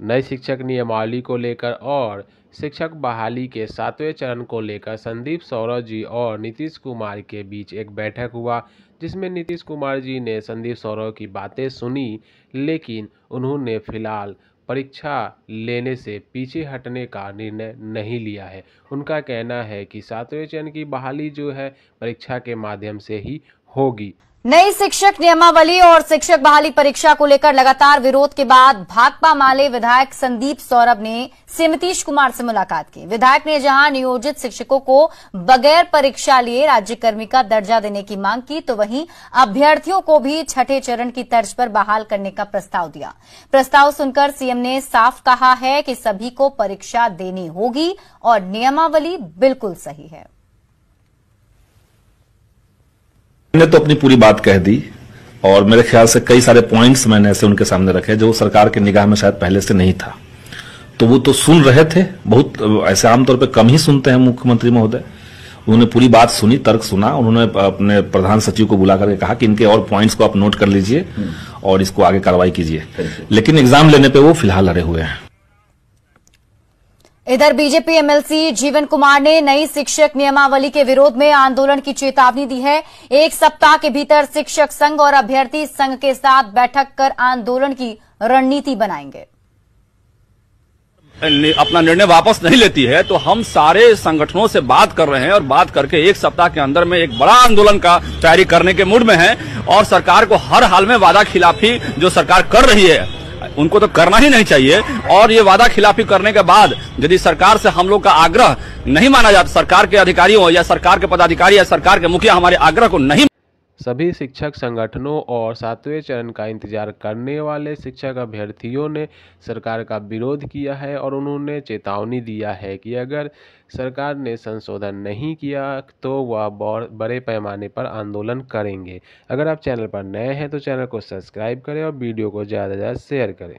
नए शिक्षक नियमावली को लेकर और शिक्षक बहाली के सातवें चरण को लेकर संदीप सौरव जी और नीतीश कुमार के बीच एक बैठक हुआ जिसमें नीतीश कुमार जी ने संदीप सौरव की बातें सुनी लेकिन उन्होंने फिलहाल परीक्षा लेने से पीछे हटने का निर्णय नहीं लिया है उनका कहना है कि सातवें चरण की बहाली जो है परीक्षा के माध्यम से ही होगी नई शिक्षक नियमावली और शिक्षक बहाली परीक्षा को लेकर लगातार विरोध के बाद भाकपा माले विधायक संदीप सौरभ ने सिमतीश कुमार से मुलाकात की विधायक ने जहां नियोजित शिक्षकों को बगैर परीक्षा लिए राज्यकर्मी का दर्जा देने की मांग की तो वहीं अभ्यर्थियों को भी छठे चरण की तर्ज पर बहाल करने का प्रस्ताव दिया प्रस्ताव सुनकर सीएम ने साफ कहा है कि सभी को परीक्षा देनी होगी और नियमावली बिल्कुल सही है मैंने तो अपनी पूरी बात कह दी और मेरे ख्याल से कई सारे पॉइंट्स मैंने ऐसे उनके सामने रखे जो सरकार के निगाह में शायद पहले से नहीं था तो वो तो सुन रहे थे बहुत ऐसे आमतौर पर कम ही सुनते हैं मुख्यमंत्री महोदय उन्होंने पूरी बात सुनी तर्क सुना उन्होंने अपने प्रधान सचिव को बुला करके कहा कि इनके और पॉइंट्स को आप नोट कर लीजिए हम्म। और इसको आगे कार्रवाई कीजिए लेकिन एग्जाम लेने पे वो फिलहाल अड़े हुए हैं इधर बीजेपी एमएलसी जीवन कुमार ने नई शिक्षक नियमावली के विरोध में आंदोलन की चेतावनी दी है एक सप्ताह के भीतर शिक्षक संघ और अभ्यर्थी संघ के साथ बैठक कर आंदोलन की रणनीति बनाएंगे अपना निर्णय वापस नहीं लेती है तो हम सारे संगठनों से बात कर रहे हैं और बात करके एक सप्ताह के अंदर में एक बड़ा आंदोलन का तैयारी करने के मूड में है और सरकार को हर हाल में वादा खिलाफी जो सरकार कर रही है उनको तो करना ही नहीं चाहिए और ये वादा खिलाफी करने के बाद यदि सरकार से हम लोग का आग्रह नहीं माना जाता सरकार के अधिकारियों या सरकार के पदाधिकारी या सरकार के मुखिया हमारे आग्रह को नहीं सभी शिक्षक संगठनों और सातवें चरण का इंतजार करने वाले शिक्षक अभ्यर्थियों ने सरकार का विरोध किया है और उन्होंने चेतावनी दिया है कि अगर सरकार ने संशोधन नहीं किया तो वह बड़े पैमाने पर आंदोलन करेंगे अगर आप चैनल पर नए हैं तो चैनल को सब्सक्राइब करें और वीडियो को ज़्यादा से ज़्यादा शेयर करें